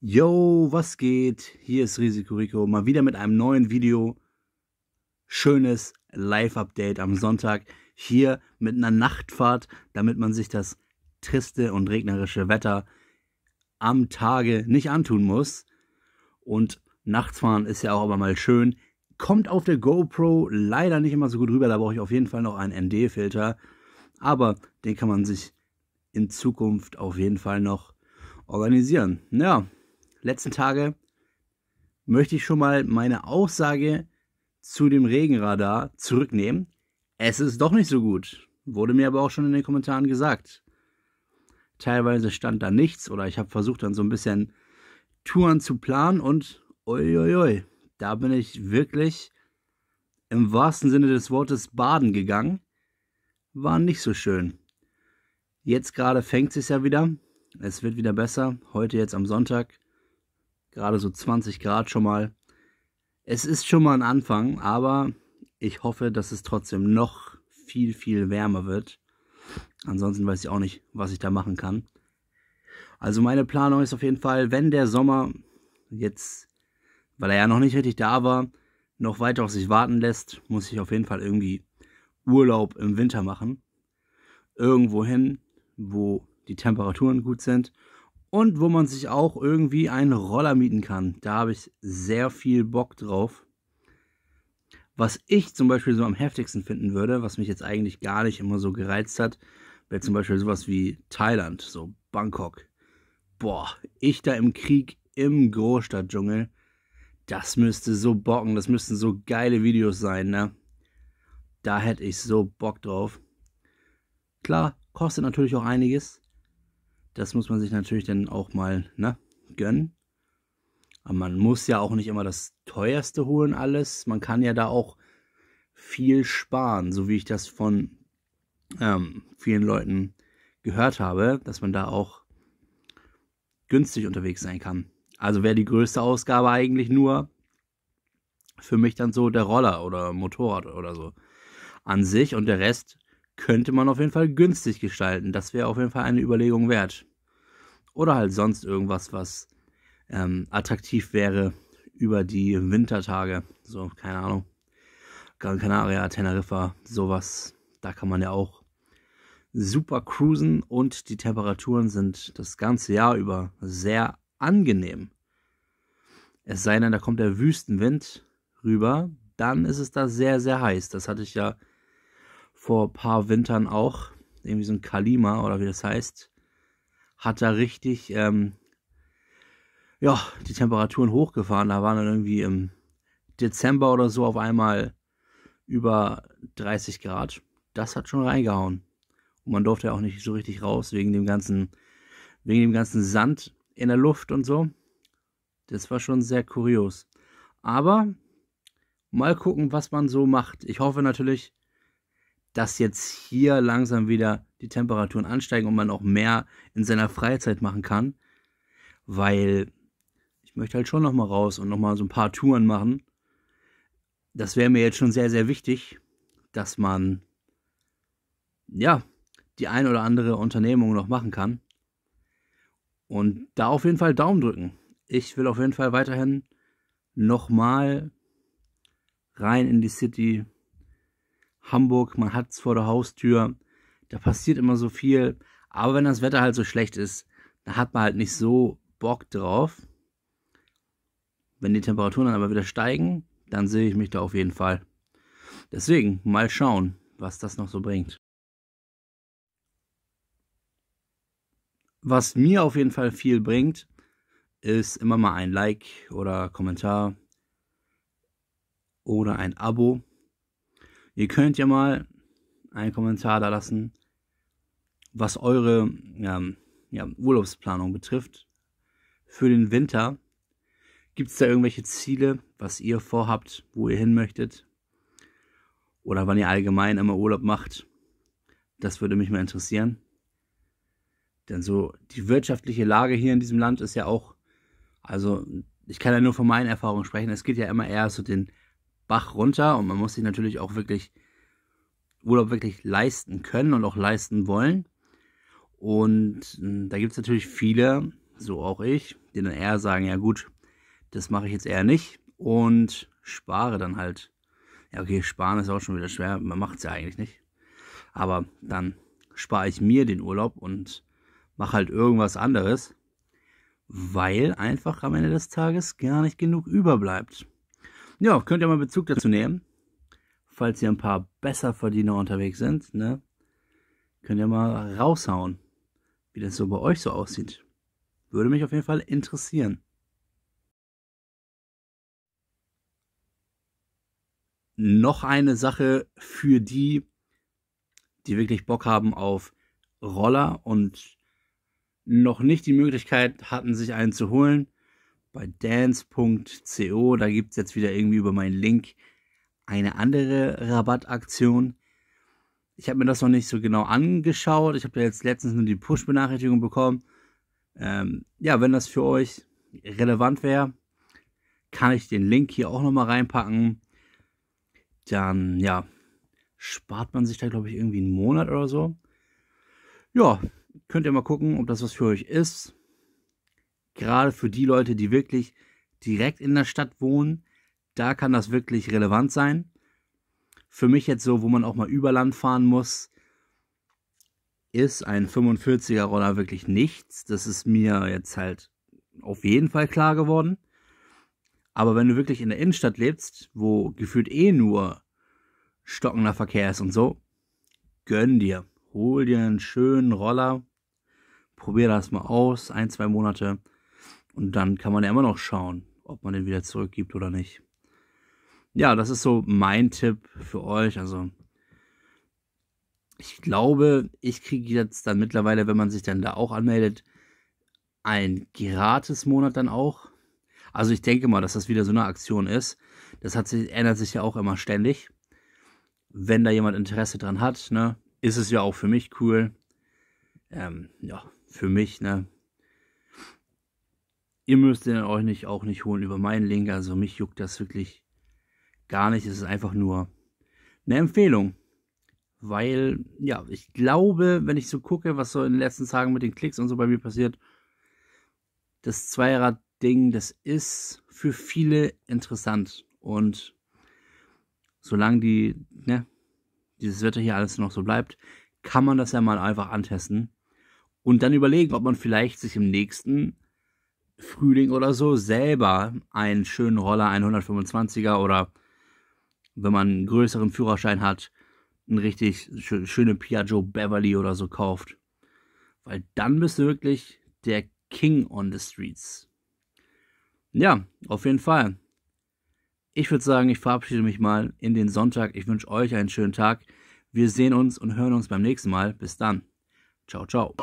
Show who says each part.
Speaker 1: Yo, was geht? Hier ist Risiko Rico, mal wieder mit einem neuen Video. Schönes Live-Update am Sonntag. Hier mit einer Nachtfahrt, damit man sich das triste und regnerische Wetter am Tage nicht antun muss. Und nachts fahren ist ja auch aber mal schön. Kommt auf der GoPro leider nicht immer so gut rüber, da brauche ich auf jeden Fall noch einen ND-Filter. Aber den kann man sich in Zukunft auf jeden Fall noch organisieren. Ja, letzten Tage möchte ich schon mal meine Aussage zu dem Regenradar zurücknehmen. Es ist doch nicht so gut, wurde mir aber auch schon in den Kommentaren gesagt. Teilweise stand da nichts oder ich habe versucht dann so ein bisschen Touren zu planen und uiuiui, ui, da bin ich wirklich im wahrsten Sinne des Wortes baden gegangen. War nicht so schön. Jetzt gerade fängt es ja wieder. Es wird wieder besser. Heute jetzt am Sonntag gerade so 20 Grad schon mal. Es ist schon mal ein Anfang, aber ich hoffe, dass es trotzdem noch viel, viel wärmer wird. Ansonsten weiß ich auch nicht, was ich da machen kann. Also meine Planung ist auf jeden Fall, wenn der Sommer jetzt, weil er ja noch nicht richtig da war, noch weiter auf sich warten lässt, muss ich auf jeden Fall irgendwie Urlaub im Winter machen. Irgendwo hin, wo die Temperaturen gut sind und wo man sich auch irgendwie einen Roller mieten kann. Da habe ich sehr viel Bock drauf. Was ich zum Beispiel so am heftigsten finden würde, was mich jetzt eigentlich gar nicht immer so gereizt hat, wäre zum Beispiel sowas wie Thailand, so Bangkok. Boah, ich da im Krieg im Großstadtdschungel, das müsste so bocken, das müssten so geile Videos sein, ne? Da hätte ich so Bock drauf. Klar, kostet natürlich auch einiges, das muss man sich natürlich dann auch mal ne, gönnen. Aber man muss ja auch nicht immer das teuerste holen, alles. Man kann ja da auch viel sparen, so wie ich das von ähm, vielen Leuten gehört habe, dass man da auch günstig unterwegs sein kann. Also wäre die größte Ausgabe eigentlich nur für mich dann so der Roller oder Motorrad oder so an sich und der Rest könnte man auf jeden Fall günstig gestalten. Das wäre auf jeden Fall eine Überlegung wert. Oder halt sonst irgendwas, was ähm, attraktiv wäre über die Wintertage. So, keine Ahnung. Gran Canaria, Teneriffa, sowas. Da kann man ja auch super cruisen und die Temperaturen sind das ganze Jahr über sehr angenehm. Es sei denn, da kommt der Wüstenwind rüber, dann ist es da sehr, sehr heiß. Das hatte ich ja vor ein paar Wintern auch, irgendwie so ein Kalima oder wie das heißt, hat da richtig, ähm, ja, die Temperaturen hochgefahren. Da waren dann irgendwie im Dezember oder so auf einmal über 30 Grad. Das hat schon reingehauen. Und man durfte ja auch nicht so richtig raus wegen dem ganzen, wegen dem ganzen Sand in der Luft und so. Das war schon sehr kurios. Aber mal gucken, was man so macht. Ich hoffe natürlich, dass jetzt hier langsam wieder die Temperaturen ansteigen und man auch mehr in seiner Freizeit machen kann, weil ich möchte halt schon nochmal raus und nochmal so ein paar Touren machen. Das wäre mir jetzt schon sehr, sehr wichtig, dass man ja die ein oder andere Unternehmung noch machen kann. Und da auf jeden Fall Daumen drücken. Ich will auf jeden Fall weiterhin nochmal rein in die City Hamburg, man hat es vor der Haustür, da passiert immer so viel. Aber wenn das Wetter halt so schlecht ist, da hat man halt nicht so Bock drauf. Wenn die Temperaturen dann aber wieder steigen, dann sehe ich mich da auf jeden Fall. Deswegen mal schauen, was das noch so bringt. Was mir auf jeden Fall viel bringt, ist immer mal ein Like oder Kommentar oder ein Abo. Ihr könnt ja mal einen Kommentar da lassen, was eure ähm, ja, Urlaubsplanung betrifft. Für den Winter gibt es da irgendwelche Ziele, was ihr vorhabt, wo ihr hin möchtet? Oder wann ihr allgemein immer Urlaub macht? Das würde mich mal interessieren. Denn so die wirtschaftliche Lage hier in diesem Land ist ja auch, also ich kann ja nur von meinen Erfahrungen sprechen, es geht ja immer eher so den Bach runter und man muss sich natürlich auch wirklich Urlaub wirklich leisten können und auch leisten wollen. Und hm, da gibt es natürlich viele, so auch ich, die dann eher sagen, ja gut, das mache ich jetzt eher nicht und spare dann halt. Ja, okay, sparen ist auch schon wieder schwer, man macht es ja eigentlich nicht. Aber dann spare ich mir den Urlaub und mache halt irgendwas anderes, weil einfach am Ende des Tages gar nicht genug überbleibt. Ja, könnt ihr mal Bezug dazu nehmen. Falls ihr ein paar Besserverdiener unterwegs sind, ne? Könnt ihr mal raushauen, wie das so bei euch so aussieht. Würde mich auf jeden Fall interessieren. Noch eine Sache für die, die wirklich Bock haben auf Roller und noch nicht die Möglichkeit hatten, sich einen zu holen bei dance.co. Da gibt es jetzt wieder irgendwie über meinen Link eine andere Rabattaktion. Ich habe mir das noch nicht so genau angeschaut. Ich habe ja jetzt letztens nur die Push-Benachrichtigung bekommen. Ähm, ja, wenn das für euch relevant wäre, kann ich den Link hier auch nochmal reinpacken. Dann, ja, spart man sich da, glaube ich, irgendwie einen Monat oder so. Ja, könnt ihr mal gucken, ob das was für euch ist gerade für die Leute, die wirklich direkt in der Stadt wohnen, da kann das wirklich relevant sein. Für mich jetzt so, wo man auch mal über Land fahren muss, ist ein 45er Roller wirklich nichts. Das ist mir jetzt halt auf jeden Fall klar geworden. Aber wenn du wirklich in der Innenstadt lebst, wo gefühlt eh nur stockender Verkehr ist und so, gönn dir. Hol dir einen schönen Roller. Probier das mal aus, ein, zwei Monate. Und dann kann man ja immer noch schauen, ob man den wieder zurückgibt oder nicht. Ja, das ist so mein Tipp für euch. Also, ich glaube, ich kriege jetzt dann mittlerweile, wenn man sich dann da auch anmeldet, ein Gratis-Monat dann auch. Also ich denke mal, dass das wieder so eine Aktion ist. Das hat sich, ändert sich ja auch immer ständig. Wenn da jemand Interesse dran hat, ne, ist es ja auch für mich cool. Ähm, ja, für mich, ne, Ihr müsst den euch nicht auch nicht holen über meinen Link. Also mich juckt das wirklich gar nicht. Es ist einfach nur eine Empfehlung. Weil, ja, ich glaube, wenn ich so gucke, was so in den letzten Tagen mit den Klicks und so bei mir passiert, das Zweirad-Ding, das ist für viele interessant. Und solange die, ne, dieses Wetter hier alles noch so bleibt, kann man das ja mal einfach antesten und dann überlegen, ob man vielleicht sich im nächsten Frühling oder so selber einen schönen Roller, 125er oder wenn man einen größeren Führerschein hat, eine richtig schöne Piaggio Beverly oder so kauft. Weil dann bist du wirklich der King on the Streets. Ja, auf jeden Fall. Ich würde sagen, ich verabschiede mich mal in den Sonntag. Ich wünsche euch einen schönen Tag. Wir sehen uns und hören uns beim nächsten Mal. Bis dann. Ciao, ciao.